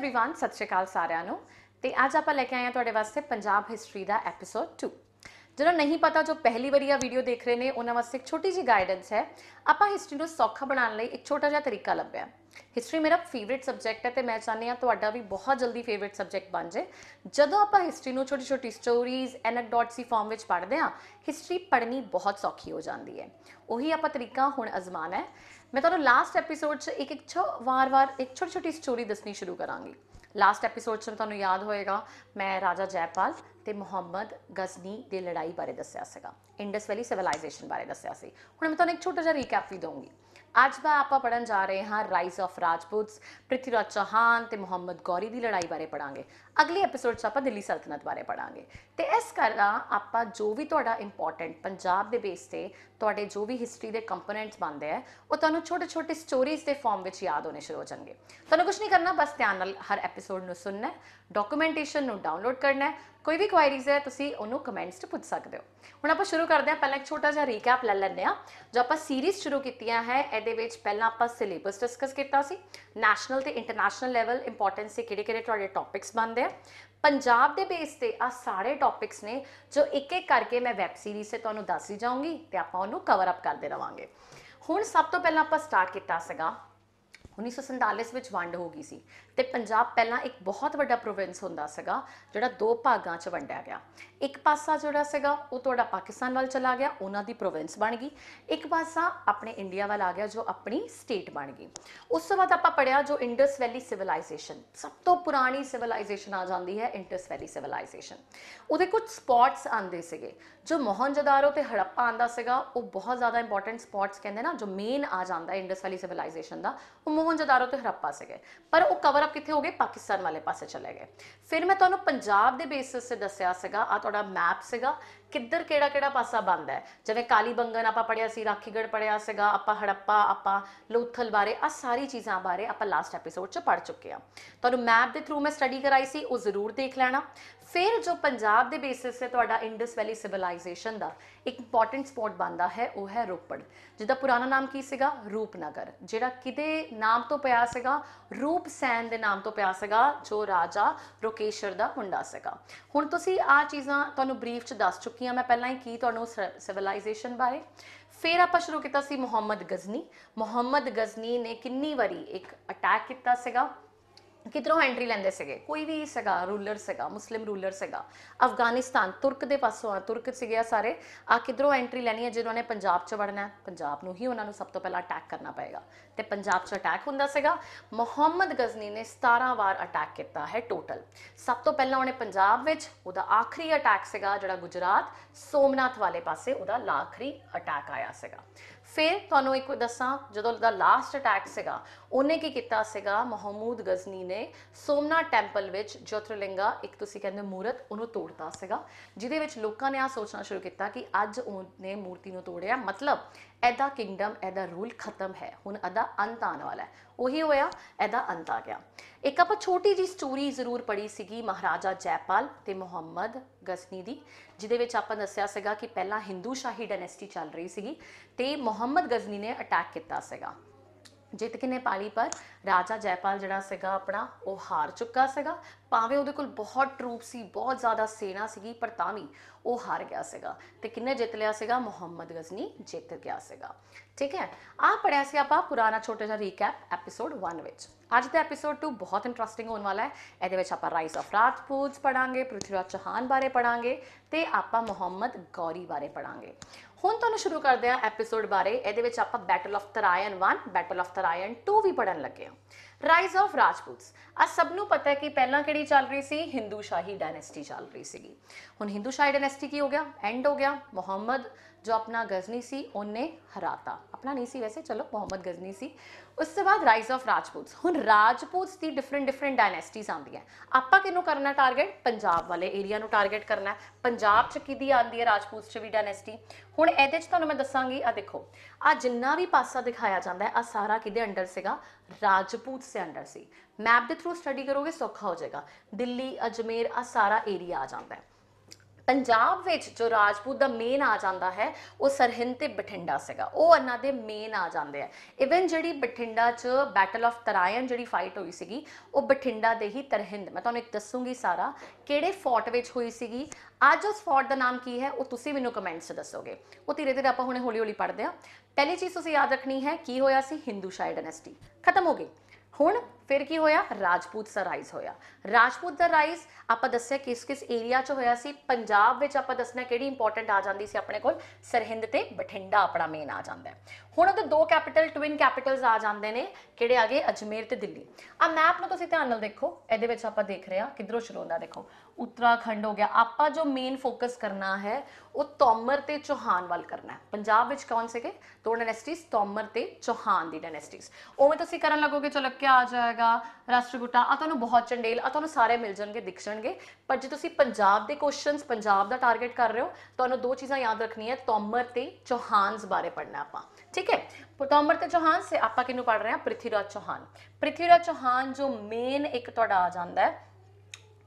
everyone ਸਤਿ ਸ਼੍ਰੀ ਅਕਾਲ ਸਾਰਿਆਂ ਨੂੰ ਤੇ ਅੱਜ ਆਪਾਂ ਲੈ ਕੇ ਆਏ ਆ ਤੁਹਾਡੇ ਵਾਸਤੇ ਪੰਜਾਬ ਹਿਸਟਰੀ ਦਾ ਐਪੀਸੋਡ 2 ਜਿਹਨਾਂ ਨਹੀਂ ਪਤਾ ਜੋ ਪਹਿਲੀ ਵਾਰੀ ਆ ਵੀਡੀਓ ਦੇਖ ਰਹੇ ਨੇ ਉਹਨਾਂ ਵਾਸਤੇ ਇੱਕ ਛੋਟੀ ਜੀ ਗਾਈਡੈਂਸ ਹੈ ਆਪਾਂ ਹਿਸਟਰੀ ਨੂੰ ਸੌਖਾ ਬਣਾਉਣ ਲਈ ਇੱਕ ਛੋਟਾ ਜਿਹਾ ਤਰੀਕਾ ਲੱਭਿਆ ਹਿਸਟਰੀ ਮੇਰਾ ਫੇਵਰਿਟ ਸਬਜੈਕਟ ਹੈ ਤੇ ਮੈਂ ਚਾਹੁੰਦੀ ਆ ਤੁਹਾਡਾ ਵੀ ਬਹੁਤ ਜਲਦੀ ਫੇਵਰਿਟ ਸਬਜੈਕਟ ਬਣ ਜਾਏ ਜਦੋਂ ਆਪਾਂ ਹਿਸਟਰੀ ਨੂੰ ਛੋਟੀ ਛੋਟੀ ਸਟੋਰੀਜ਼ ਐਨਕਡੋਟਸ ਦੀ ਫਾਰਮ ਵਿੱਚ ਪੜ੍ਹਦੇ ਆ ਹਿਸਟਰੀ ਪੜ੍ਹਨੀ ਬਹੁਤ ਸੌਖੀ ਹੋ ਜਾਂਦੀ ਹੈ ਉਹੀ ਆਪਾਂ ਤਰੀਕਾ ਹੁਣ ਅਜ਼ਮਾਨਾ ਹੈ ਮੈਂ ਤੁਹਾਨੂੰ ਲਾਸਟ ਐਪੀਸੋਡ 'ਚ ਇੱਕ ਇੱਕ ਛੋ ਵਾਰ-ਵਾਰ ਇੱਕ ਛੋਟੀ ਛੋਟੀ ਸਟੋਰੀ ਦੱਸਣੀ ਸ਼ੁਰੂ ਕਰਾਂਗੀ ਲਾਸਟ ਐਪੀਸੋਡ 'ਚ ਤੁਹਾਨੂੰ ਯਾਦ ਹੋਏਗਾ ਮੈਂ ਰਾਜਾ ਜੈਪਾਲ ਤੇ ਮੁਹੰਮਦ ਗਜ਼ਨੀ ਦੀ ਲੜਾਈ ਬਾਰੇ ਦੱਸਿਆ ਸੀਗਾ ਇੰਡਸ ਵੈਲੀ ਸਿਵਲਾਈਜੇਸ਼ਨ ਬਾਰੇ ਦੱਸਿਆ ਸੀ ਹੁਣ ਮੈਂ ਤੁਹਾਨੂੰ ਇੱਕ ਛੋਟਾ ਜਿਹਾ ਰੀਕੈਪ ਵੀ ਦਵਾਂਗੀ ਅੱਜ ਦਾ ਆਪਾਂ ਪੜਨ ਜਾ ਰਹੇ ਹਾਂ ਰਾਈਜ਼ ਆਫ ਰਾਜਪੂਤਸ ਪ੍ਰਿਥਵੀਰਾਜ ਚੌਹਾਨ ਤੇ ਮੁਹੰਮਦ ਗੌਰੀ ਦੀ ਲੜਾਈ ਬਾਰੇ ਪੜਾਂਗੇ ਅਗਲੇ ਐਪੀਸੋਡ 'ਚ ਆਪਾਂ ਦਿੱਲੀ ਸਲਤਨਤ ਬਾਰੇ ਪੜਾਂਗੇ ਤੇ ਇਸ ਕਰਕੇ ਆਪਾਂ ਜੋ ਵੀ ਤੁਹਾਡਾ ਇੰਪੋਰਟੈਂਟ ਪੰਜਾਬ ਦੇ ਬੇਸ ਤੇ ਤੁਹਾਡੇ ਜੋ ਵੀ ਹਿਸਟਰੀ ਦੇ ਕੰਪੋਨੈਂਟਸ ਬਣਦੇ ਆ ਉਹ ਤੁਹਾਨੂੰ ਛੋਟੇ-ਛੋਟੇ ਸਟੋਰੀਜ਼ ਦੇ ਫਾਰਮ ਵਿੱਚ ਯਾਦ ਹੋਣੇ ਸ਼ੁਰੂ ਹੋ ਜਾਣਗੇ ਤੁਹਾਨੂੰ ਕੁਝ ਨਹੀਂ ਕਰਨਾ ਬਸ ਧਿਆਨ ਨਾਲ ਹਰ ਐਪੀਸੋਡ ਨੂੰ ਸੁਣਨਾ ਹੈ ਡਾਕੂਮੈਂਟੇਸ਼ਨ ਨੂੰ ਡਾਊਨਲੋਡ ਕਰਨਾ ਹੈ ਕੋਈ ਵੀ ਕੁਐਰੀਜ਼ ਹੈ ਤੁਸੀਂ ਉਹਨੂੰ ਕਮੈਂਟਸ 'ਚ ਪੁੱਛ ਸਕਦੇ ਹੋ ਹੁਣ ਆਪਾਂ ਸ਼ੁਰੂ ਕਰਦੇ ਹਾਂ ਪਹਿਲਾਂ ਇੱਕ ਛੋਟਾ ਜਿਹਾ ਰੀਕੈਪ ਲੈ ਲੈਂਦੇ ਆ ਜੋ ਆਪਾਂ ਸੀਰੀਜ਼ ਸ਼ੁਰੂ ਕੀਤੀਆਂ ਹੈ ਇਹਦੇ ਵਿੱਚ ਪਹਿਲਾਂ ਆਪਾਂ ਸਿਲੇਬਸ ਡਿਸਕਸ ਕੀਤਾ ਸੀ ਨੈਸ਼ਨਲ ਤੇ ਇੰਟਰਨੈਸ਼ਨਲ ਲੈਵਲ ਇੰਪੋਰਟੈਂਸ ਦੇ ਕਿਹੜੇ-ਕਿਹੜੇ ਤੁਹਾਡੇ ਟੌਪਿਕਸ ਬਣਦੇ ਆ ਪੰਜਾਬ ਦੇ ਬੇਸ ਤੇ ਆ ਸਾਰੇ ਟੌਪਿਕਸ ਨੇ ਜੋ ਇੱਕ ਇੱਕ ਕਰਕੇ ਮੈਂ ਵੈਬ ਸੀਰੀਜ਼ ਤੇ ਤੁਹਾਨੂੰ ਦੱਸ ਹੀ ਜਾਊਂਗੀ ਤੇ ਆਪਾਂ ਉਹਨੂੰ ਕਵਰ ਅਪ ਕਰਦੇ ਰਵਾਂਗੇ ਹੁਣ ਸਭ ਤੋਂ ਪਹਿਲਾਂ ਆਪਾਂ ਸਟਾਰਟ ਕੀਤਾ ਸੀਗਾ 1947 ਵਿੱਚ ਵੰਡ ਹੋ ਗਈ ਸੀ ਤੇ ਪੰਜਾਬ ਪਹਿਲਾਂ ਇੱਕ ਬਹੁਤ ਵੱਡਾ ਪ੍ਰੋਵਿੰਸ ਹੁੰਦਾ ਸੀਗਾ ਜਿਹੜਾ ਦੋ ਭਾਗਾਂ 'ਚ ਵੰਡਿਆ ਗਿਆ ਇੱਕ ਪਾਸਾ ਜਿਹੜਾ ਸੀਗਾ ਉਹ ਤੁਹਾਡਾ ਪਾਕਿਸਤਾਨ ਵੱਲ ਚਲਾ ਗਿਆ ਉਹਨਾਂ ਦੀ ਪ੍ਰੋਵਿੰਸ ਬਣ ਗਈ ਇੱਕ ਪਾਸਾ ਆਪਣੇ ਇੰਡੀਆ ਵੱਲ ਆ ਗਿਆ ਜੋ ਆਪਣੀ ਸਟੇਟ ਬਣ ਗਈ ਉਸ ਤੋਂ ਬਾਅਦ ਆਪਾਂ ਪੜਿਆ ਜੋ ਇੰਡਸ ਵੈਲੀ ਸਿਵਲਾਈਜੇਸ਼ਨ ਸਭ ਤੋਂ ਪੁਰਾਣੀ ਸਿਵਲਾਈਜੇਸ਼ਨ ਆ ਜਾਂਦੀ ਹੈ ਇੰਡਸ ਵੈਲੀ ਸਿਵਲਾਈਜੇਸ਼ਨ ਉਹਦੇ ਕੁਝ ਸਪੌਟਸ ਆਂਦੇ ਸੀਗੇ ਜੋ ਮੋਹਨਜੋਦਾਰੋ ਤੇ ਹੜੱਪਾ ਆਂਦਾ ਸੀਗਾ ਉਹ ਬਹੁਤ ਜ਼ਿਆਦਾ ਇੰਪੋਰਟੈਂਟ ਸਪੌਟਸ ਕਹਿੰਦੇ ਨਾ ਜੋ ਮੇਨ ਆ ਜਾਂਦਾ ਇੰਡਸ ਵੈਲੀ ਸਿਵਲਾਈਜੇਸ਼ਨ ਦਾ ਉਹ ਮੋਹਨਜੋਦਾਰੋ ਤੇ ਹੜੱਪਾ ਸੀਗੇ ਪਰ ਉਹ ਕਵਰ ਪੰਜਾਬ ਕਿੱਥੇ ਹੋ ਗਏ ਪਾਕਿਸਤਾਨ ਵਾਲੇ ਪਾਸੇ ਚਲੇ ਗਏ ਫਿਰ ਮੈਂ ਤੁਹਾਨੂੰ ਪੰਜਾਬ ਦੇ ਬੇਸਿਸ ਤੇ ਦੱਸਿਆ ਸੀਗਾ ਆ ਤੁਹਾਡਾ ਮੈਪ ਸੀਗਾ ਕਿੱਧਰ ਕਿਹੜਾ ਕਿਹੜਾ ਪਾਸਾ ਬੰਦ ਹੈ ਜਿਵੇਂ ਕਾਲੀ ਬੰਗਨ ਆਪਾਂ ਪੜਿਆ ਸੀ ਰਾਖੀਗੜ ਪੜਿਆ ਸੀਗਾ ਆਪਾਂ ਹੜੱਪਾ ਆਪਾਂ ਲੋਥਲ ਬਾਰੇ ਆ ਸਾਰੀ ਚੀਜ਼ਾਂ ਬਾਰੇ ਆਪਾਂ ਲਾਸਟ ਐਪੀਸੋਡ 'ਚ ਪੜ ਚੁੱਕੇ ਆ ਤੁਹਾਨੂੰ ਮੈਪ ਦੇ ਥਰੂ ਮੈਂ ਸਟੱਡੀ ਕਰਾਈ ਸੀ ਉਹ ਜ਼ਰੂਰ ਦੇਖ ਲੈਣਾ ਫਿਰ ਜੋ ਪੰਜਾਬ ਦੇ ਬੇਸਿਸ ਤੇ ਤੁਹਾਡਾ ਇੰਡਸ ਵੈਲੀ ਸਿਵਲਾਈਜੇਸ਼ਨ ਦਾ ਇੱਕ ਇੰਪੋਰਟੈਂਟ ਸਪੌਟ ਬੰਦਾ ਹੈ ਉਹ ਹੈ ਰੋਪੜ ਜਿਹਦਾ ਪੁਰਾਣਾ ਨਾਮ ਕੀ ਸੀਗਾ ਰੂਪਨਗਰ ਜਿਹੜਾ ਕਿਤੇ ਨਾਮ ਤੋਂ ਪਿਆ ਸੀਗਾ ਰੂਪਸੈਨ ਦੇ ਨਾਮ ਤੋਂ ਪਿਆ ਸੀਗਾ ਜੋ ਰਾਜਾ ਰੋਕੇਸ਼ਰ ਦਾ ਮੁੰਡਾ ਸੀਗਾ ਹੁਣ ਤੁਸੀਂ ਆ ਚੀਜ਼ਾਂ ਤੁਹਾਨੂੰ ਬਰੀਫ 'ਚ ਦੱਸ ਚੁੱਕੇ ਚੁੱਕੀ ਮੈਂ ਪਹਿਲਾਂ ਹੀ ਕੀ ਤੁਹਾਨੂੰ ਸਿਵਲਾਈਜੇਸ਼ਨ ਬਾਰੇ ਫਿਰ ਆਪਾਂ ਸ਼ੁਰੂ ਕੀਤਾ ਸੀ ਮੁਹੰਮਦ ਗਜ਼ਨੀ ਮੁਹੰਮਦ ਗਜ਼ਨੀ ਨੇ ਕਿੰਨੀ ਵਾਰੀ ਇੱਕ ਅਟੈਕ ਕੀਤਾ ਸੀਗਾ ਕਿਧਰੋਂ ਐਂਟਰੀ ਲੈਂਦੇ ਸੀਗੇ ਕੋਈ ਵੀ ਸਗਾ ਰੂਲਰ ਸੀਗਾ ਮੁਸਲਿਮ ਰੂਲਰ ਸੀਗਾ ਅਫਗਾਨਿਸਤਾਨ ਤੁਰਕ ਦੇ ਪਾਸੋਂ ਆ ਤੁਰਕ ਸੀਗੇ ਆ ਸਾਰੇ ਆ ਕਿਧਰੋਂ ਐਂਟਰੀ ਲੈਣੀ ਹੈ ਜਿਨ੍ਹਾਂ ਨੇ ਪੰਜਾਬ 'ਚ ਵੜਨਾ ਹੈ ਪੰਜਾਬ ਨੂੰ ਹੀ ਉਹਨਾਂ ਨੂੰ ਸਭ ਤੋਂ ਪਹਿਲਾਂ ਅਟੈਕ ਕਰਨਾ ਪਏਗਾ ਤੇ ਪੰਜਾਬ 'ਚ ਅਟੈਕ ਹੁੰਦਾ ਸੀਗਾ ਮੁਹੰਮਦ ਗਜ਼ਨੀ ਨੇ 17 ਵਾਰ ਅਟੈਕ ਕੀਤਾ ਹੈ ਟੋਟਲ ਸਭ ਤੋਂ ਪਹਿਲਾਂ ਉਹਨੇ ਪੰਜਾਬ ਵਿੱਚ ਉਹਦਾ ਆਖਰੀ ਅਟੈਕ ਸੀਗਾ ਜਿਹੜਾ ਗੁਜਰਾਤ ਸੋਮਨਾਥ ਵਾਲੇ ਪਾਸੇ ਉਹਦਾ ਲਾਖਰੀ ਅਟੈਕ ਆਇਆ ਸੀਗਾ ਫਿਰ ਤੁਹਾਨੂੰ ਇੱਕ ਦੱਸਾਂ ਜਦੋਂ ਉਹਦਾ ਲਾਸਟ ਅਟੈਕ ਸੀਗਾ ਉਹਨੇ ਕੀ ਕੀਤਾ ਸੀਗਾ ਮੁਹੰਮਦ ਗਜ਼ਨੀ ਨੇ ਨੇ ਸੋਮਨਾ ਟੈਂਪਲ ਵਿੱਚ ਜੋਤਰਲਿੰਗਾ ਇੱਕ ਤੁਸੀਂ ਕਹਿੰਦੇ ਮੂਰਤ ਉਹਨੂੰ ਤੋੜਤਾ ਸੀਗਾ ਜਿਹਦੇ ਵਿੱਚ ਲੋਕਾਂ ਨੇ ਆ ਸੋਚਣਾ ਸ਼ੁਰੂ ਕੀਤਾ ਕਿ ਅੱਜ ਉਹਨੇ ਮੂਰਤੀ ਨੂੰ ਤੋੜਿਆ ਮਤਲਬ ਐਦਾ ਕਿੰਗਡਮ ਐਦਾ ਰੂਲ ਖਤਮ ਹੈ ਹੁਣ ਅਦਾ ਅੰਤ ਆਣ ਵਾਲਾ ਹੈ ਉਹੀ ਹੋਇਆ ਐਦਾ ਅੰਤ ਆ ਗਿਆ ਇੱਕ ਆਪਾਂ ਛੋਟੀ ਜੀ ਸਟੋਰੀ ਜ਼ਰੂਰ ਪੜ੍ਹੀ ਸੀਗੀ ਮਹਾਰਾਜਾ ਜੈਪਾਲ ਤੇ ਮੁਹੰਮਦ ਗਸਨੀ ਦੀ ਜਿਹਦੇ ਵਿੱਚ ਆਪਾਂ ਦੱਸਿਆ ਸੀਗਾ ਕਿ ਪਹਿਲਾਂ ਹਿੰਦੂ ਸ਼ਾਹੀ ਡਾਇਨੈਸਟੀ ਚੱਲ ਰਹੀ ਸੀਗੀ ਤੇ ਮੁਹੰਮਦ ਗਜ਼ਨੀ ਨੇ ਅਟੈਕ ਕੀਤਾ ਸੀਗਾ ਜਿੱਤ ਕੇ ਨੇਪਾਲੀ ਪਰ ਰਾਜਾ ਜੈਪਾਲ ਜਿਹੜਾ ਸੀਗਾ ਆਪਣਾ ਉਹ ਹਾਰ ਚੁੱਕਾ ਸੀਗਾ ਭਾਵੇਂ ਉਹਦੇ ਕੋਲ ਬਹੁਤ ਟਰੂਪ ਸੀ ਬਹੁਤ ਜ਼ਿਆਦਾ ਸੈਨਾ ਸੀਗੀ ਪਰ ਤਾਂ ਵੀ ਉਹ ਹਾਰ ਗਿਆ ਸੀਗਾ ਤੇ ਕਿੰਨੇ ਜਿੱਤ ਲਿਆ ਸੀਗਾ ਮੁਹੰਮਦ ਗਜ਼ਨੀ ਜਿੱਤ ਗਿਆ ਸੀਗਾ ਠੀਕ ਹੈ ਆ ਪੜਿਆ ਸੀ ਆਪਾਂ ਪੁਰਾਣਾ ਛੋਟਾ ਜਿਹਾ ਰੀਕੈਪ ਐਪੀਸੋਡ 1 ਵਿੱਚ ਅੱਜ ਦਾ ਐਪੀਸੋਡ 2 ਬਹੁਤ ਇੰਟਰਸਟਿੰਗ ਹੋਣ ਵਾਲਾ ਹੈ ਇਹਦੇ ਵਿੱਚ ਆਪਾਂ ਰਾਈਸ ਆਫ ਰਾਜਪੂਤਸ ਪੜਾਂਗੇ ਪ੍ਰਿਥਵੀਰਾਜ ਚੌਹਾਨ ਬਾਰੇ ਪੜਾਂਗੇ ਤੇ ਆਪਾਂ ਮੁਹੰਮਦ ਗੌਰੀ ਬਾਰੇ ਪੜਾਂਗੇ ਹੁਣ ਤੁਹਾਨੂੰ ਸ਼ੁਰੂ ਕਰਦੇ ਹਾਂ ਐਪੀਸੋਡ ਬਾਰੇ ਇਹਦੇ ਵਿੱਚ ਆਪਾਂ battle of Tarain 1 battle of Tarain 2 ਵੀ ਪੜਨ ਲੱਗੇ ਹਾਂ ਰਾਈਜ਼ ਆਫ ਰਾਜਪੂਤਸ ਆ ਸਭ ਨੂੰ ਪਤਾ ਹੈ ਕਿ ਪਹਿਲਾਂ ਕਿਹੜੀ ਚੱਲ ਰਹੀ ਸੀ ਹਿੰਦੂ ਸ਼ਾਹੀ ਡਾਇਨੈਸਟੀ ਚੱਲ ਰਹੀ ਸੀਗੀ ਹੁਣ ਹਿੰਦੂ ਸ਼ਾਹੀ ਡਾਇਨੈਸਟੀ ਕੀ ਹੋ ਗਿਆ ਐਂਡ ਹੋ ਗਿਆ ਮੁਹੰਮਦ ਜੋ ਆਪਣਾ ਗਜ਼ਨੀ ਸੀ ਉਹਨੇ ਹਰਾਤਾ ਆਪਣਾ ਨਹੀਂ ਸੀ ਵੈਸੇ ਚਲੋ ਮੁਹੰਮਦ ਗਜ਼ਨੀ ਸੀ ਉਸ ਤੋਂ ਬਾਅਦ ਰਾਈਜ਼ ਆਫ ਰਾਜਪੂਤਸ ਹੁਣ ਰਾਜਪੂਤਸ ਦੀ ਡਿਫਰੈਂਟ ਡਿਫਰੈਂਟ ਡਾਇਨੈਸਟੀਜ਼ ਆਉਂਦੀਆਂ ਆਪਾਂ ਕਿਹਨੂੰ ਕਰਨਾ ਟਾਰਗੇਟ ਪੰਜਾਬ ਵਾਲੇ ਏਰੀਆ ਨੂੰ ਟਾਰਗੇਟ ਕਰਨਾ ਪੰਜਾਬ ਚ ਕਿਦੀ ਆਂਦੀ ਹੈ ਰਾਜਪੂਤ ਚ ਵੀ ਡਾਇਨੈਸਟੀ ਹੁਣ ਇਹਦੇ ਚ ਤੁਹਾਨੂੰ ਮੈਂ ਦੱਸਾਂਗੀ ਆ ਦੇਖੋ ਆ ਜਿੰਨਾ ਵੀ ਪਾਸਾ ਦਿਖਾਇਆ ਜਾਂਦਾ ਹੈ ਆ ਸਾਰਾ ਕਿਹਦੇ ਅੰਡਰ ਸੀਗਾ ਰਾਜਪੂਤ ਸੇ ਅੰਡਰ ਸੀ ਮੈਪ ਦੇ ਥਰੂ ਸਟੱਡੀ ਕਰੋਗੇ ਸੌਖਾ ਹੋ ਜਾਏਗਾ ਦਿੱਲੀ ਅਜਮੇਰ ਆ ਸਾਰਾ ਏਰੀਆ ਆ ਜਾਂਦਾ ਹੈ ਪੰਜਾਬ ਵਿੱਚ ਜੋ ਰਾਜਪੂਤ ਦਾ ਮੇਨ ਆ ਜਾਂਦਾ ਹੈ ਉਹ ਸਰਹਿੰਦ ਤੇ ਬਠਿੰਡਾ ਸੀਗਾ ਉਹ ਇਹਨਾਂ ਦੇ ਮੇਨ ਆ ਜਾਂਦੇ ਆ ਇਵਨ ਜਿਹੜੀ ਬਠਿੰਡਾ 'ਚ ਬੈਟਲ ਆਫ ਤਰਾਇਨ ਜਿਹੜੀ ਫਾਈਟ ਹੋਈ ਸੀਗੀ ਉਹ ਬਠਿੰਡਾ ਦੇ ਹੀ ਤਰਹਿੰਦ ਮੈਂ ਤੁਹਾਨੂੰ ਇੱਕ ਦੱਸੂਗੀ ਸਾਰਾ ਕਿਹੜੇ ਫੋਰਟ ਵਿੱਚ ਹੋਈ ਸੀਗੀ ਅੱਜ ਉਸ ਫੋਰਟ ਦਾ ਨਾਮ ਕੀ ਹੈ ਉਹ ਤੁਸੀਂ ਮੈਨੂੰ ਕਮੈਂਟਸ 'ਚ ਦੱਸੋਗੇ ਉਹ ਧੀਰੇ ਧੀਰੇ ਆਪਾਂ ਹੁਣੇ ਹੌਲੀ ਹੌਲੀ ਪੜਦੇ ਆ ਪਹਿਲੀ ਚੀਜ਼ ਤੁਸੀਂ ਯਾਦ ਰੱਖਣੀ ਹੈ ਕੀ ਹੋਇਆ ਸੀ ਹਿੰਦੂ ਸ਼ਾਹੀ ਡਾਇਨੈਸਟੀ ਖਤਮ ਹੋ ਗਈ ਹੁਣ ਫਿਰ ਕੀ ਹੋਇਆ ਰਾਜਪੂਤ ਦਾ ਰਾਈਜ਼ ਹੋਇਆ ਰਾਜਪੂਤ ਦਾ ਰਾਈਜ਼ ਆਪਾਂ ਦੱਸਿਆ ਕਿਸ ਕਿਸ ਏਰੀਆ 'ਚ ਹੋਇਆ ਸੀ ਪੰਜਾਬ ਵਿੱਚ ਆਪਾਂ ਦੱਸਣਾ ਕਿਹੜੀ ਇੰਪੋਰਟੈਂਟ ਆ ਜਾਂਦੀ ਸੀ ਆਪਣੇ ਕੋਲ ਸਰਹਿੰਦ ਤੇ ਬਠਿੰਡਾ ਆਪਣਾ ਮੇਨ ਆ ਜਾਂਦਾ ਹੁਣ ਉਹਦੇ ਦੋ ਕੈਪੀਟਲ ਟਵਿਨ ਕੈਪੀਟਲਸ ਆ ਜਾਂਦੇ ਨੇ ਕਿਹੜੇ ਆ ਗਏ ਅਜਮੇਰ ਤੇ ਦਿੱਲੀ ਆ ਮੈਪ ਨੂੰ ਤੁਸੀਂ ਧਿਆਨ ਨਾਲ ਦੇਖੋ ਇਹਦੇ ਵਿੱਚ ਆਪਾਂ ਦੇਖ ਰਹੇ ਆ ਕਿਧਰੋਂ ਸ਼ੁਰੂ ਹੁੰਦਾ ਦੇਖੋ ਉੱਤਰਾਖੰਡ ਹੋ ਗਿਆ ਆਪਾਂ ਜੋ ਮੇਨ ਫੋਕਸ ਕਰਨਾ ਹੈ ਉਹ ਤੋਮਰ ਤੇ ਚੋਹਾਨ ਵੱਲ ਕਰਨਾ ਹੈ ਪੰਜਾਬ ਵਿੱਚ ਕੌਣ ਸੀਗੇ ਦੋ ਡਾਇਨੈਸਟੀਸ ਤੋਮਰ ਤੇ ਚੋਹਾਨ ਦੀ ਉਹ ਉਵੇਂ ਤੁਸੀਂ ਕਰਨ ਲੱਗੋਗੇ ਚਲੋ ਕਿ ਆ ਜਾਏਗਾ ਰਾਸ਼ਟਰਗੁਟਾ ਆ ਤੁਹਾਨੂੰ ਬਹੁਤ ਚੰਡੇਲ ਆ ਤੁਹਾਨੂੰ ਸਾਰੇ ਮਿਲ ਜਾਣਗੇ ਦਿਖਣਗੇ ਪਰ ਜੇ ਤੁਸੀਂ ਪੰਜਾਬ ਦੇ ਕੁਐਸਚਨਸ ਪੰਜਾਬ ਦਾ ਟਾਰਗੇਟ ਕਰ ਰਹੇ ਹੋ ਤੁਹਾਨੂੰ ਦੋ ਚੀਜ਼ਾਂ ਯਾਦ ਰੱਖਣੀ ਹੈ ਤੋਮਰ ਤੇ ਚੋਹਾਨਸ ਬਾਰੇ ਪੜਨਾ ਆਪਾਂ ਠੀਕ ਹੈ ਤੋਮਰ ਤੇ ਚੋਹਾਨ ਸੇ ਆਪਾਂ ਕਿਹਨੂੰ ਪੜ ਰਹੇ ਹਾਂ ਪ੍ਰਿਥੀਰਾਜ ਚੋਹਾਨ ਪ੍ਰਿਥੀਰਾਜ ਚੋਹਾਨ ਜੋ ਮੇਨ ਇੱਕ ਤੁਹਾਡਾ ਆ ਜਾਂਦਾ ਹੈ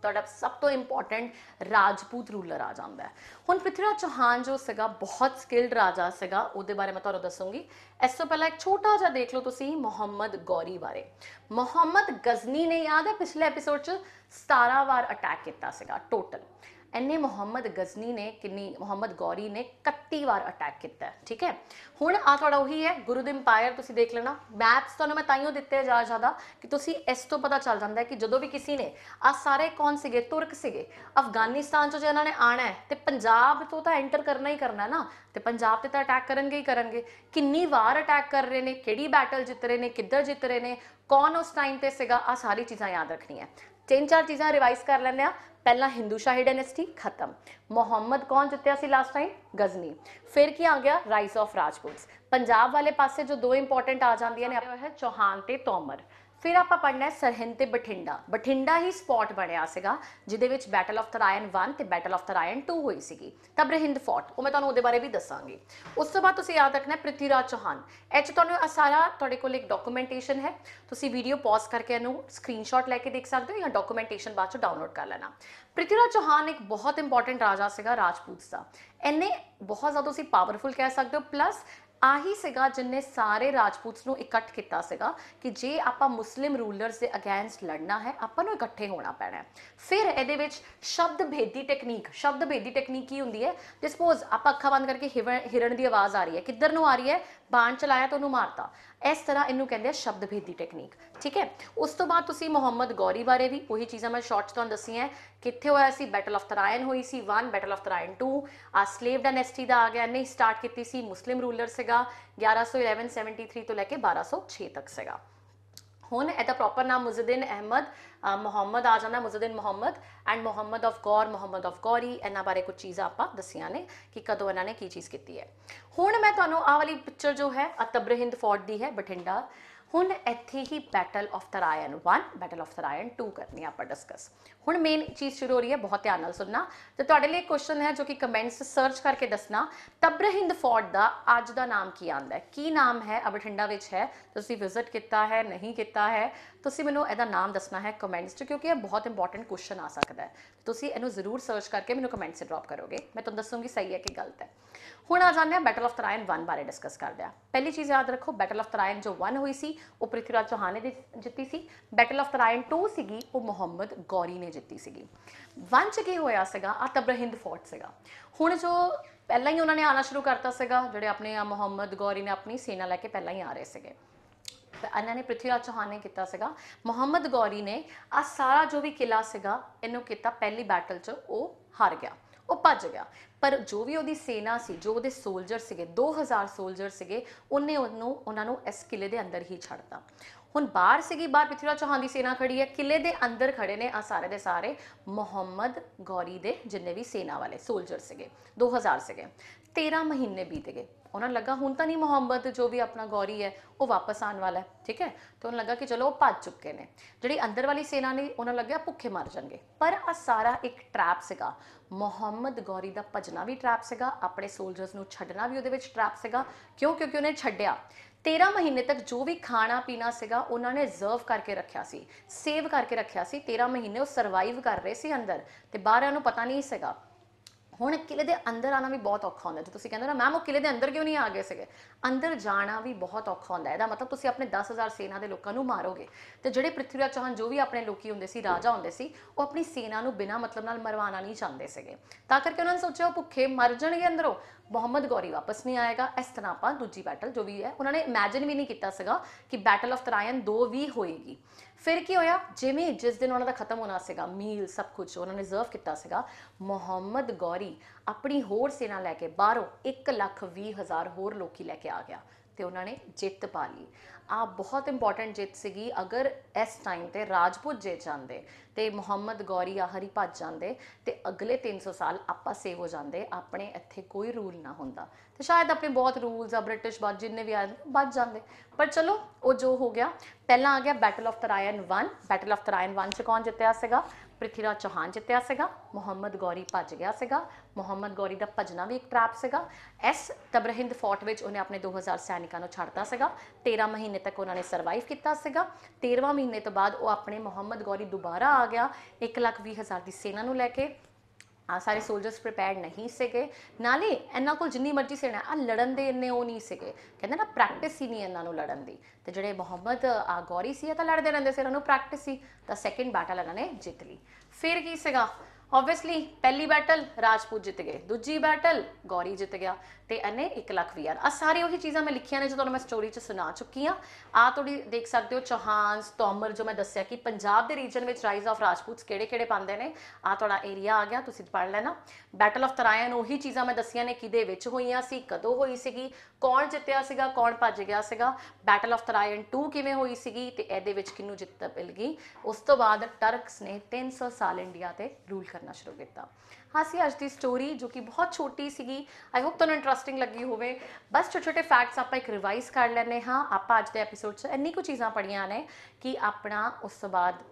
ਤੁਹਾਡਾ ਸਭ ਤੋਂ ਇੰਪੋਰਟੈਂਟ ਰਾਜਪੂਤ ਰੂਲਰ ਆ ਜਾਂਦਾ ਹੈ ਹੁਣ ਪ੍ਰਿਥਵੀਰਾਜ ਚੌਹਾਨ ਜੋ ਸੀਗਾ ਬਹੁਤ ਸਕਿਲਡ ਰਾਜਾ ਸੀਗਾ ਉਹਦੇ ਬਾਰੇ ਮੈਂ ਤੁਹਾਨੂੰ ਦੱਸੂਗੀ ਇਸ ਤੋਂ ਪਹਿਲਾਂ ਇੱਕ ਛੋਟਾ ਜਿਹਾ ਦੇਖ ਲਓ ਤੁਸੀਂ ਮੁਹੰਮਦ ਗੌਰੀ ਬਾਰੇ ਮੁਹੰਮਦ ਗਜ਼ਨੀ ਨੇ ਯਾਦ ਹੈ ਪਿਛਲੇ ਐਪੀਸੋਡ 'ਚ 17 ਵਾਰ ਅਟੈਕ ਕੀਤਾ ਸੀਗਾ ਟੋਟਲ ਐਨੇ ਮੁਹੰਮਦ ਗਜ਼ਨੀ ਨੇ ਕਿੰਨੀ ਮੁਹੰਮਦ ਗੌਰੀ ਨੇ 31 ਵਾਰ ਅਟੈਕ ਕੀਤਾ ਠੀਕ ਹੈ ਹੁਣ ਆ ਤੁਹਾਡਾ ਉਹੀ ਹੈ ਗੁਰੂ ਦੇ ਇੰਪਾਇਰ ਤੁਸੀਂ ਦੇਖ ਲੈਣਾ ਮੈਪਸ ਤੁਹਾਨੂੰ ਮੈਂ ਤਾਈਓ ਦਿੱਤੇ ਜਾ ਜਿਆਦਾ ਕਿ ਤੁਸੀਂ ਇਸ ਤੋਂ ਪਤਾ ਚੱਲ ਜਾਂਦਾ ਕਿ ਜਦੋਂ ਵੀ ਕਿਸੇ ਨੇ ਆ ਸਾਰੇ ਕੌਣ ਸੀਗੇ ਤੁਰਕ ਸੀਗੇ ਅਫਗਾਨਿਸਤਾਨ ਚੋਂ ਜੇ ਇਹਨਾਂ ਨੇ ਆਣਾ ਹੈ ਤੇ ਪੰਜਾਬ ਤੋਂ ਤਾਂ ਐਂਟਰ ਕਰਨਾ ਹੀ ਕਰਨਾ ਨਾ ਤੇ ਪੰਜਾਬ ਤੇ ਤਾਂ ਅਟੈਕ ਕਰਨਗੇ ਹੀ ਕਰਨਗੇ ਕਿੰਨੀ ਵਾਰ ਅਟੈਕ ਕਰ ਰਹੇ ਨੇ ਕਿਹੜੀ ਬੈਟਲ ਜਿੱਤ ਰਹੇ ਨੇ ਕਿੱਧਰ ਜਿੱਤ ਰਹੇ ਨੇ ਕੌਣ ਉਸ ਟਾਈਮ ਤੇ ਸੀਗਾ ਆ ਸਾਰੀ ਚੀਜ਼ਾਂ ਯਾਦ ਰੱਖਣੀਆਂ ਤਿੰਨ ਚਾਰ ਚੀਜ਼ਾਂ ਰਿਵਾਈਜ਼ ਕਰ ਲੈਂਦੇ ਆ ਪਹਿਲਾਂ ਹਿੰਦੂ ਸ਼ਾਹੀ ਡਾਇਨੈਸਟੀ ਖਤਮ ਮੁਹੰਮਦ ਕੌਣ ਜਿੱਤਿਆ ਸੀ ਲਾਸਟ ਟਾਈਮ ਗਜ਼ਨੀ ਫਿਰ ਕੀ ਆ ਗਿਆ ਰਾਈਸ ਆਫ ਰਾਜਪੂਤਸ ਪੰਜਾਬ ਵਾਲੇ ਪਾਸੇ ਜੋ ਦੋ ਇੰਪੋਰਟੈਂਟ ਆ ਜਾਂਦੀਆਂ ਨੇ ਉਹ ਹੈ ਚੌਹਾਨ ਤੇ ਤੋਮਰ ਫਿਰ ਆਪਾਂ ਪੜਨਾ ਹੈ ਸਰਹਿੰਦ ਤੇ ਬਠਿੰਡਾ ਬਠਿੰਡਾ ਹੀ ਸਪੌਟ ਬਣਿਆ ਸੀਗਾ ਜਿਹਦੇ ਵਿੱਚ ਬੈਟਲ ਆਫ ਤਰਾਇਨ 1 ਤੇ ਬੈਟਲ ਆਫ ਤਰਾਇਨ 2 ਹੋਈ ਸੀਗੀ ਤਬਰਹਿੰਦ ਫੋਰਟ ਉਹ ਮੈਂ ਤੁਹਾਨੂੰ ਉਹਦੇ ਬਾਰੇ ਵੀ ਦੱਸਾਂਗੀ ਉਸ ਤੋਂ ਬਾਅਦ ਤੁਸੀਂ ਯਾਦ ਰੱਖਣਾ ਪ੍ਰਿਥੀਰਾਜ ਚੌਹਾਨ ਇਹ ਚ ਤੁਹਾਨੂੰ ਆ ਸਾਰਾ ਤੁਹਾਡੇ ਕੋਲ ਇੱਕ ਡਾਕੂਮੈਂਟੇਸ਼ਨ ਹੈ ਤੁਸੀਂ ਵੀਡੀਓ ਪਾਜ਼ ਕਰਕੇ ਇਹਨੂੰ ਸਕਰੀਨਸ਼ਾਟ ਲੈ ਕੇ ਦੇਖ ਸਕਦੇ ਹੋ ਜਾਂ ਡਾਕੂਮੈਂਟੇਸ਼ਨ ਬਾਅਦ ਚ ਡਾਊਨਲੋਡ ਕਰ ਲੈਣਾ ਪ੍ਰਿਥੀਰਾਜ ਚੌਹਾਨ ਇੱਕ ਬਹੁਤ ਇੰਪੋਰਟੈਂਟ ਰਾਜਾ ਸੀਗਾ ਰਾਜਪੂਤ ਦਾ ਇਹਨੇ ਬਹੁਤ ਜ਼ਿਆਦਾ ਤੁਸੀਂ ਪਾਵਰਫੁਲ ਕਹਿ ਸਕਦੇ ਹੋ ਪਲੱਸ ਆਹੀ ਸੀਗਾ ਜਿੰਨੇ ਸਾਰੇ ਰਾਜਪੂਤਸ ਨੂੰ ਇਕੱਠ ਕੀਤਾ ਸੀਗਾ ਕਿ ਜੇ ਆਪਾਂ ਮੁਸਲਿਮ ਰੂਲਰਸ ਦੇ ਅਗੇਂਸਟ ਲੜਨਾ ਹੈ ਆਪਾਂ ਨੂੰ ਇਕੱਠੇ ਹੋਣਾ ਪੈਣਾ ਹੈ ਫਿਰ ਇਹਦੇ ਵਿੱਚ ਸ਼ਬਦ ਭੇਦੀ ਟੈਕਨੀਕ ਸ਼ਬਦ ਭੇਦੀ ਟੈਕਨੀਕ ਕੀ ਹੁੰਦੀ ਹੈ ਜੇ ਸਪੋਜ਼ ਆਪਾਂ ਅੱਖਾਂ ਬੰਦ ਕਰਕੇ ਹਿਰਣ ਦੀ ਆਵਾਜ਼ ਆ ਰਹੀ ਹੈ ਕਿੱਧਰ ਨੂੰ ਆ ਰਹੀ ਹੈ ਬਾਣ ਚਲਾਇਆ ਤਾਂ ਉਹਨੂੰ ਮਾਰਤਾ ਇਸ ਤਰ੍ਹਾਂ ਇਹਨੂੰ ਕਹਿੰਦੇ ਆ ਸ਼ਬਦ ਭੇਦੀ ਟੈਕਨੀਕ ਠੀਕ ਹੈ ਉਸ ਤੋਂ ਬਾਅਦ ਤੁਸੀਂ ਮੁਹੰਮਦ ਗੌਰੀ ਬਾਰੇ ਵੀ ਉਹੀ ਚੀਜ਼ਾਂ ਮੈਂ ਸ਼ਾਰਟ ਤੋਂ ਦੱਸੀਆਂ ਕਿੱਥੇ ਹੋਇਆ ਸੀ ਬੈਟਲ ਆਫ ਤਰਾਇਨ ਹੋਈ ਸੀ 1 ਬੈਟਲ ਆਫ ਤਰਾਇਨ 2 ਆ ਸਲੇਵ ਡਾਇਨੈਸਟੀ ਦਾ ਆ ਗਿਆ ਨਹੀਂ ਸਟਾਰਟ ਕੀਤੀ ਸੀ ਮੁਸਲਿਮ ਰੂਲਰ ਸੀ ਸੀਗਾ 1111 73 ਤੋਂ ਲੈ ਕੇ 1206 ਤੱਕ ਸੀਗਾ ਹੁਣ ਇਹਦਾ ਪ੍ਰੋਪਰ ਨਾਮ ਮੁਜ਼ਦਿਨ ਅਹਿਮਦ ਮੁਹੰਮਦ ਆ ਜਾਂਦਾ ਮੁਜ਼ਦਿਨ Muhammad and Muhammad of Ghor Muhammad of Gauri ਇਹਨਾਂ ਬਾਰੇ ਕੁਝ ਚੀਜ਼ਾਂ ਆਪਾਂ ਦੱਸੀਆਂ ਨੇ ਕਿ ਕਦੋਂ ਇਹਨਾਂ ਨੇ ਕੀ ਚੀਜ਼ ਕੀਤੀ ਹੈ ਹੁਣ ਮੈਂ ਤੁਹਾਨੂੰ ਆਹ ਵਾਲੀ ਪਿਕਚਰ ਜੋ ਹੈ ਅਤਬਰਹਿੰਦ ਫੋਰਟ ਦੀ ਹੈ ਬਠਿੰਡਾ ਹੁਣ ਇੱਥੇ ਹੀ battle of Tarain 1 battle of Tarain 2 ਕਰਨੀ ਆਪਾਂ ਡਿਸਕਸ ਹੁਣ ਮੇਨ ਚੀਜ਼ ਸ਼ੁਰੂ ਹੋ ਰਹੀ ਹੈ ਬਹੁਤ ਧਿਆਨ ਨਾਲ ਸੁਣਨਾ ਤੇ ਤੁਹਾਡੇ ਲਈ ਕੁਐਸਚਨ ਹੈ ਜੋ ਕਿ ਕਮੈਂਟਸ ਸਰਚ ਕਰਕੇ ਦੱਸਣਾ ਤਬਰਹਿੰਦ ਫੋਰਟ ਦਾ ਅੱਜ ਦਾ ਨਾਮ ਕੀ ਆਂਦਾ ਹੈ ਕੀ ਨਾਮ ਹੈ ਅਬਠੰਡਾ ਵਿੱਚ ਹੈ ਤੁਸੀਂ ਵਿਜ਼ਿਟ ਕੀਤਾ ਹੈ ਨਹੀਂ ਕੀਤਾ ਹੈ ਤੁਸੀਂ ਮੈਨੂੰ ਇਹਦਾ ਨਾਮ ਦੱਸਣਾ ਹੈ ਕਮੈਂਟਸ 'ਚ ਕਿਉਂਕਿ ਇਹ ਬਹੁਤ ਇੰਪੋਰਟੈਂਟ ਕੁਐਸਚਨ ਆ ਸਕਦਾ ਹੈ ਤੁਸੀਂ ਇਹਨੂੰ ਜ਼ਰੂਰ ਸਰਚ ਕਰਕੇ ਮੈਨੂੰ ਕਮੈਂਟਸ 'ਚ ਡ੍ਰੌਪ ਕਰੋਗੇ ਮੈਂ ਤੁਹਾਨੂੰ ਦੱਸੂਗੀ ਸਹੀ ਹੈ ਕਿ ਗਲਤ ਹੈ ਹੁਣ ਆ ਜਾਂਦੇ ਆ ਬੈਟਲ ਆਫ ਤਰਾਇਨ 1 ਬਾਰੇ ਡਿਸਕਸ ਕਰਦੇ ਆ ਪਹਿਲੀ ਚੀਜ਼ ਯਾਦ ਰੱਖੋ ਬੈਟਲ ਆਫ ਤਰਾਇਨ ਜੋ 1 ਹੋਈ ਸੀ ਉਹ ਪ੍ਰਿਥਵੀਰਾਜ ਚੌਹਾਨ ਨੇ ਜਿੱਤੀ ਸੀ ਬੈਟਲ ਆਫ ਤਰਾਇਨ 2 ਸੀਗੀ ਉਹ ਮੁਹੰਮਦ ਗੌਰੀ ਨੇ ਜਿੱਤੀ ਸੀਗੀ ਵੰਚ ਕੀ ਹੋਇਆ ਸੀਗਾ ਆ ਤਬਰਹਿੰਦ ਫੋਰਟ ਸੀਗਾ ਹੁਣ ਜੋ ਪਹਿਲਾਂ ਹੀ ਉਹਨਾਂ ਨੇ ਆਣਾ ਸ਼ੁਰੂ ਕਰਤਾ ਸੀਗਾ ਜਿਹੜੇ ਆਪਣੇ ਆ ਮੁਹੰਮਦ ਗੌਰੀ ਨੇ ਆਪਣੀ ਸੈਨਾ ਲੈ ਕੇ ਪਹਿਲਾਂ ਹੀ ਆ ਰਹੇ ਸੀਗੇ ਇਹਨਾਂ ਨੇ ਪ੍ਰਿਥਵੀਰਾਜ ਚੌਹਾਨ ਨੇ ਕੀਤਾ ਸੀਗਾ ਮੁਹੰਮਦ ਗੌਰੀ ਨੇ ਆ ਸਾਰਾ ਜੋ ਵੀ ਕਿਲਾ ਸੀਗਾ ਇਹਨੂੰ ਕੀਤਾ ਪਹਿਲੀ ਬੈਟਲ 'ਚ ਉਹ ਹਾਰ ਗਿਆ ਉਹ ਭੱਜ ਗਿਆ ਪਰ ਜੋ ਵੀ ਉਹਦੀ ਸੈਨਾ ਸੀ ਜੋ ਉਹਦੇ ਸੋਲਜਰ ਸੀਗੇ 2000 ਸੋਲਜਰ ਸੀਗੇ ਉਹਨੇ ਉਹਨੂੰ ਉਹਨਾਂ ਨੂੰ ਇਸ ਕਿਲੇ ਦੇ ਅੰਦਰ ਹੀ ਛੱਡਤਾ ਹੁਣ ਬਾਹਰ ਸੀਗੀ ਬਾਹਰ ਪਿਥਰਾ ਚੌਹਾਨ ਦੀ ਸੈਨਾ ਖੜੀ ਹੈ ਕਿਲੇ ਦੇ ਅੰਦਰ ਖੜੇ ਨੇ ਆ ਸਾਰੇ ਦੇ ਸਾਰੇ ਮੁਹੰਮਦ ਗੌਰੀ ਦੇ ਜਿੰਨੇ ਵੀ ਸੈਨਾ ਵਾਲੇ ਸੋਲਜਰ ਸੀਗੇ 2000 ਸੀਗੇ 13 ਮਹੀਨੇ ਬੀਤ ਗਏ ਉਹਨਾਂ ਲੱਗਾ ਹੁਣ ਤਾਂ ਨਹੀਂ ਮੁਹੰਮਦ ਜੋ ਵੀ ਆਪਣਾ ਗੌਰੀ ਹੈ ਉਹ ਵਾਪਸ ਆਉਣ ਵਾਲਾ ਹੈ ਠੀਕ ਹੈ ਤੇ ਉਹਨਾਂ ਲੱਗਾ ਕਿ ਚਲੋ ਉਹ ਭੱਜ ਚੁੱਕੇ ਨੇ ਜਿਹੜੀ ਅੰਦਰ ਵਾਲੀ ਸੈਨਾ ਨੇ ਉਹਨਾਂ ਲੱਗਿਆ ਭੁੱਖੇ ਮਰ ਜਾਣਗੇ ਪਰ ਆ ਸਾਰਾ ਇੱਕ ਟ੍ਰੈਪ ਸੀਗਾ ਮੁਹੰਮਦ ਗੌਰੀ ਦਾ ਭਜਣਾ ਵੀ ਟ੍ਰੈਪ ਸੀਗਾ ਆਪਣੇ ਸੋਲਜਰਸ ਨੂੰ ਛੱਡਣਾ ਵੀ ਉਹਦੇ ਵਿੱਚ ਟ੍ਰੈਪ ਸੀਗਾ ਕਿਉਂ ਕਿਉਂਕਿ ਉਹਨੇ ਛੱਡਿਆ 13 ਮਹੀਨੇ ਤੱਕ ਜੋ ਵੀ ਖਾਣਾ ਪੀਣਾ ਸੀਗਾ ਉਹਨਾਂ ਨੇ ਰਿਜ਼ਰਵ ਕਰਕੇ ਰੱਖਿਆ ਸੀ ਸੇਵ ਕਰਕੇ ਰੱਖਿਆ ਸੀ 13 ਮਹੀਨੇ ਉਹ ਸਰਵਾਈਵ ਕਰ ਰਹੇ ਸੀ ਅੰਦਰ ਤੇ ਬਾਹਰ ਨੂੰ ਪਤਾ ਨਹੀਂ ਸੀਗਾ ਹੁਣ ਕਿਲੇ ਦੇ ਅੰਦਰ ਆਣਾ ਵੀ ਬਹੁਤ ਔਖਾ ਹੁੰਦਾ ਜੇ ਤੁਸੀਂ ਕਹਿੰਦੇ ਨਾ ਮੈਮ ਉਹ ਕਿਲੇ ਦੇ ਅੰਦਰ ਕਿਉਂ ਨਹੀਂ ਆ ਗਏ ਸੀਗੇ ਅੰਦਰ ਜਾਣਾ ਵੀ ਬਹੁਤ ਔਖਾ ਹੁੰਦਾ ਇਹਦਾ ਮਤਲਬ ਤੁਸੀਂ ਆਪਣੇ 10000 ਸੈਨਾ ਦੇ ਲੋਕਾਂ ਨੂੰ ਮਾਰੋਗੇ ਤੇ ਜਿਹੜੇ ਪ੍ਰਿਥਵੀਰਾਜ ਚੌਹਾਨ ਜੋ ਵੀ ਆਪਣੇ ਲੋਕੀ ਹੁੰਦੇ ਸੀ ਰਾਜਾ ਹੁੰਦੇ ਸੀ ਉਹ ਆਪਣੀ ਸੈਨਾ ਨੂੰ ਬਿਨਾਂ ਮਤਲਬ ਨਾਲ ਮਰਵਾਣਾ ਨਹੀਂ ਚਾਹੁੰਦੇ ਸੀਗੇ ਤਾਂ ਕਰਕੇ ਉਹਨਾਂ ਨੇ ਸੋਚਿਆ ਉਹ ਭੁੱਖੇ ਮਰ ਜਾਣਗੇ ਅੰਦਰੋਂ ਮੁਹੰਮਦ ਗੌਰੀ ਵਾਪਸ ਨਹੀਂ ਆਏਗਾ ਇਸ ਤਰ੍ਹਾਂ ਆਪਾਂ ਦੂਜੀ ਬੈਟਲ ਜੋ ਵੀ ਹੈ ਉਹਨਾਂ ਨੇ ਇਮੇਜਿਨ ਵੀ ਨਹੀਂ ਕੀਤਾ ਸੀਗਾ ਕਿ ਬੈਟਲ ਆਫ ਤਰਾਇਨ 2 ਵੀ ਹੋਏਗੀ ਫਿਰ ਕੀ ਹੋਇਆ ਜਿਵੇਂ ਜਿਸ ਦਿਨ ਉਹਨਾਂ ਦਾ ਖਤਮ ਹੋਣਾ ਸੀਗਾ ਮੀਲ ਸਭ ਕੁਝ ਉਹਨਾਂ ਨੇ ਰਿਜ਼ਰਵ ਕੀਤਾ ਸੀਗਾ ਮੁਹੰਮਦ ਗੌਰੀ ਆਪਣੀ ਹੋਰ ਸੈਨਾ ਲੈ ਕੇ ਬਾਹਰੋਂ 1 ਲੱਖ 20 ਹਜ਼ਾਰ ਹੋਰ ਲੋਕੀ ਲੈ ਕੇ ਆ ਗਿਆ ਤੇ ਉਹਨਾਂ ਨੇ ਜਿੱਤ ਪਾ ਲਈ ਆ ਬਹੁਤ ਇੰਪੋਰਟੈਂਟ ਜਿੱਤ ਸੀਗੀ ਅਗਰ ਇਸ ਟਾਈਮ ਤੇ ਰਾਜਪੂਤ ਜੇ ਜਾਂਦੇ ਤੇ ਮੁਹੰਮਦ ਗੌਰੀ ਆਹਰੀ ਭੱਜ ਜਾਂਦੇ ਤੇ ਅਗਲੇ 300 ਸਾਲ ਆਪਾਂ ਸੇਵ ਹੋ ਜਾਂਦੇ ਆਪਣੇ ਇੱਥੇ ਕੋਈ ਰੂਲ ਨਾ ਹੁੰਦਾ ਤੇ ਸ਼ਾਇਦ ਆਪਣੇ ਬਹੁਤ ਰੂਲਸ ਆ ਬ੍ਰਿਟਿਸ਼ ਬਾਦ ਜਿੰਨੇ ਵੀ ਆਏ ਬਚ ਜਾਂਦੇ ਪਰ ਚਲੋ ਉਹ ਜੋ ਹੋ ਗਿਆ ਪਹਿਲਾਂ ਆ ਗਿਆ battle of Tarain 1 battle of Tarain 1 ਚ ਕੌਣ ਜਿੱਤਿਆ ਸੀਗਾ ਪ੍ਰਿਥੀਰਾਜ ਚੌਹਾਨ ਜਿੱਤਿਆ ਸੀਗਾ ਮੁਹੰਮਦ ਗੌਰੀ ਭੱਜ ਗਿਆ ਸੀਗਾ ਮੁਹੰਮਦ ਗੌਰੀ ਦਾ ਭਜਣਾ ਵੀ ਇੱਕ ਟ੍ਰੈਪ ਸੀਗਾ ਐਸ ਤਬਰਹਿੰਦ ਫੋਰਟ ਵਿੱਚ ਉਹਨੇ ਆਪਣੇ 2000 ਸੈਨਿਕਾਂ ਨੂੰ ਛੱਡਤਾ ਸੀਗਾ 13 ਮਹੀਨੇ ਤੱਕ ਉਹਨਾਂ ਨੇ ਸਰਵਾਈਵ ਕੀਤਾ ਸੀਗਾ 13ਵਾਂ ਮਹੀਨੇ ਤੋਂ ਬਾਅਦ ਉਹ ਆਪਣੇ ਮੁਹੰਮਦ ਗੌਰੀ ਦੁਬਾਰਾ ਆ ਗਿਆ 1 ਲੱਖ 20 ਹਜ਼ਾਰ ਦੀ ਸੈਨਾ ਨੂੰ ਲੈ ਕੇ ਆ ਸਾਰੇ ਸੋਲਜਰਸ ਪ੍ਰਿਪੇਅਰਡ ਨਹੀਂ ਸੀਗੇ ਨਾਲੇ ਇਹਨਾਂ ਕੋਲ ਜਿੰਨੀ ਮਰਜ਼ੀ ਸੇਣਾ ਆ ਲੜਨ ਦੇ ਇੰਨੇ ਉਹ ਨਹੀਂ ਸੀਗੇ ਕਹਿੰਦੇ ਨਾ ਪ੍ਰੈਕਟਿਸ ਹੀ ਨਹੀਂ ਇਹਨਾਂ ਨੂੰ ਲੜਨ ਦੀ ਤੇ ਜਿਹੜੇ ਮੁਹੰਮਦ ਆ ਗੌਰੀ ਸੀ ਇਹ ਤਾਂ ਲੜਦੇ ਰਹਿੰਦੇ ਸੀ ਇਹਨਾਂ ਨੂੰ ਪ੍ਰੈਕਟਿਸ ਸੀ ਤਾਂ ਸੈਕਿੰਡ ਬੈਟਲ ਇਹਨਾਂ ਨੇ ਜਿੱਤ ਲਈ ਫਿਰ ਕੀ ਸੀਗਾ ਆਬਵੀਅਸਲੀ ਪਹਿਲੀ ਬੈਟਲ ਰਾਜਪੂਤ ਜਿੱਤ ਗਏ ਦੂਜੀ ਬੈਟਲ ਗੌਰੀ ਜਿੱਤ ਗਿਆ ਤੇ ਅਨੇ 1 ਲੱਖ ਵੀਰ ਆ ਸਾਰੇ ਉਹੀ ਚੀਜ਼ਾਂ ਮੈਂ ਲਿਖੀਆਂ ਨੇ ਜੋ ਤੁਹਾਨੂੰ ਮੈਂ ਸਟੋਰੀ 'ਚ ਸੁਣਾ ਚੁੱਕੀ ਆ ਆ ਤੁਹਾਡੀ ਦੇਖ ਸਕਦੇ ਹੋ ਚੋਹਾਂਸ ਤੋਮਰ ਜੋ ਮੈਂ ਦੱਸਿਆ ਕਿ ਪੰਜਾਬ ਦੇ ਰੀਜਨ ਵਿੱਚ ਰਾਈਜ਼ ਆਫ ਰਾਜਪੂਤਸ ਕਿਹੜੇ-ਕਿਹੜੇ ਪਾਉਂਦੇ ਨੇ ਆ ਤੁਹਾਡਾ ਏਰੀਆ ਆ ਗਿਆ ਤੁਸੀਂ ਪੜ ਲੈਣਾ ਬੈਟਲ ਆਫ ਤਰਾਇਨ ਉਹੀ ਚੀਜ਼ਾਂ ਮੈਂ ਦੱਸੀਆਂ ਨੇ ਕਿਦੇ ਵਿੱਚ ਹੋਈਆਂ ਸੀ ਕਦੋਂ ਹੋਈ ਸੀਗੀ ਕੌਣ ਜਿੱਤਿਆ ਸੀਗਾ ਕੌਣ ਭੱਜ ਗਿਆ ਸੀਗਾ ਬੈਟਲ ਆਫ ਤਰਾਇਨ 2 ਕਿਵੇਂ ਹੋਈ ਸੀਗੀ ਤੇ ਇਹਦੇ ਵਿੱਚ ਕਿੰਨੂੰ ਜਿੱਤ ਮਿਲ ਗਈ ਉਸ ਤੋਂ ਬਾਅਦ ਟਰਕਸ ਨੇ 300 ਸਾਲ ਇੰਡੀਆ ਤੇ ਰੂਲ ਕਰ ਕਰਨਾ ਸ਼ੁਰੂ ਕੀਤਾ ਹਾਂ ਸੀ ਅੱਜ ਦੀ ਸਟੋਰੀ ਜੋ ਕਿ ਬਹੁਤ ਛੋਟੀ ਸੀਗੀ ਆਈ ਹੋਪ ਤੁਹਾਨੂੰ ਇੰਟਰਸਟਿੰਗ ਲੱਗੀ ਹੋਵੇ ਬਸ ਛੋਟੇ ਛੋਟੇ ਫੈਕਟਸ ਆਪਾਂ ਇੱਕ ਰਿਵਾਈਜ਼ ਕਰ ਲੈਨੇ ਹਾਂ ਆਪਾਂ ਅੱਜ ਦੇ ਐਪੀਸੋਡ 'ਚ ਇੰਨੀ ਕੁ ਚੀਜ਼ਾਂ ਪੜੀਆਂ ਨੇ ਕਿ ਆਪਣਾ ਉਸ ਤੋਂ ਬਾਅਦ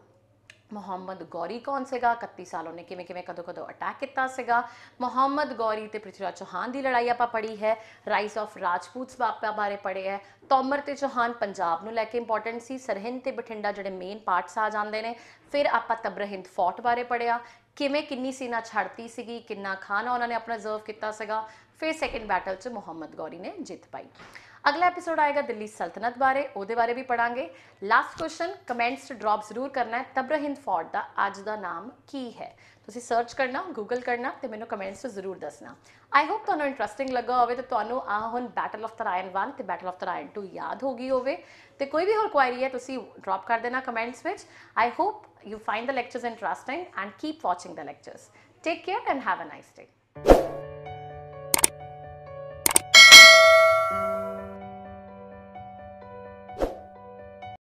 ਮੁਹੰਮਦ ਗੌਰੀ ਕੌਣ ਸੀਗਾ 31 ਸਾਲ ਉਹਨੇ ਕਿਵੇਂ ਕਿਵੇਂ ਕਦੋਂ ਕਦੋਂ ਅਟੈਕ ਕੀਤਾ ਸੀਗਾ ਮੁਹੰਮਦ ਗੌਰੀ ਤੇ ਪ੍ਰਿਥਵੀਰਾਜ ਚੌਹਾਨ ਦੀ ਲੜਾਈ ਆਪਾਂ ਪੜ੍ਹੀ ਹੈ ਰਾਈਸ ਆਫ ਰਾਜਪੂਤਸ ਬਾਪਾ ਬਾਰੇ ਪੜ੍ਹੇ ਹੈ ਤੋਮਰ ਤੇ ਚੌਹਾਨ ਪੰਜਾਬ ਨੂੰ ਲੈ ਕੇ ਇੰਪੋਰਟੈਂਟ ਸੀ ਸਰਹਿੰਦ ਤੇ ਬਠਿੰਡਾ ਜਿਹੜੇ ਮੇਨ ਪਾਰਟਸ ਆ ਜਾਂਦੇ ਨੇ ਫਿਰ ਆਪਾਂ ਤਬਰਹਿੰਦ ਫੋਰਟ ਬਾਰੇ ਪੜ੍ਹਿਆ ਕਿਵੇਂ ਕਿੰਨੀ ਸੀਨਾ ਛੱਡਤੀ ਸੀਗੀ ਕਿੰਨਾ ਖਾਣਾ ਉਹਨਾਂ ਨੇ ਆਪਣਾ ਰਿਜ਼ਰਵ ਕੀਤਾ ਸੀਗਾ ਫਿਰ ਸੈਕੰਡ ਬੈਟਲ 'ਚ ਮੁਹੰਮਦ ਗੌਰੀ ਨੇ ਜਿੱਤ ਪਾਈ ਅਗਲਾ ਐਪੀਸੋਡ ਆਏਗਾ ਦਿੱਲੀ ਸਲਤਨਤ ਬਾਰੇ ਉਹਦੇ ਬਾਰੇ ਵੀ ਪੜਾਂਗੇ ਲਾਸਟ ਕੁਐਸਚਨ ਕਮੈਂਟਸ ਚ ਡ੍ਰੌਪ ਜ਼ਰੂਰ ਕਰਨਾ ਹੈ ਤਬਰਹਿੰਦ ਫੋਰਟ ਦਾ ਅੱਜ ਦਾ ਨਾਮ ਕੀ ਹੈ ਤੁਸੀਂ ਸਰਚ ਕਰਨਾ ਗੂਗਲ ਕਰਨਾ ਤੇ ਮੈਨੂੰ ਕਮੈਂਟਸ ਤੋਂ ਜ਼ਰੂਰ ਦੱਸਣਾ ਆਈ ਹੋਪ ਤੁਹਾਨੂੰ ਇੰਟਰਸਟਿੰਗ ਲੱਗਾ ਹੋਵੇ ਤੇ ਤੁਹਾਨੂੰ ਆ ਹੁਣ ਬੈਟਲ ਆਫ ਤਰਾਇਨ 1 ਤੇ ਬੈਟਲ ਆਫ ਤਰਾਇਨ 2 ਯਾਦ ਹੋ ਗਈ ਹੋਵੇ ਤੇ ਕੋਈ ਵੀ ਹੋਰ ਕੁਐਰੀ ਹੈ ਤੁਸੀਂ ਡ੍ਰੌਪ ਕਰ ਦੇਣਾ ਕਮੈਂਟਸ ਵਿੱਚ I hope you find the lectures interesting and keep watching the lectures take care and have a nice day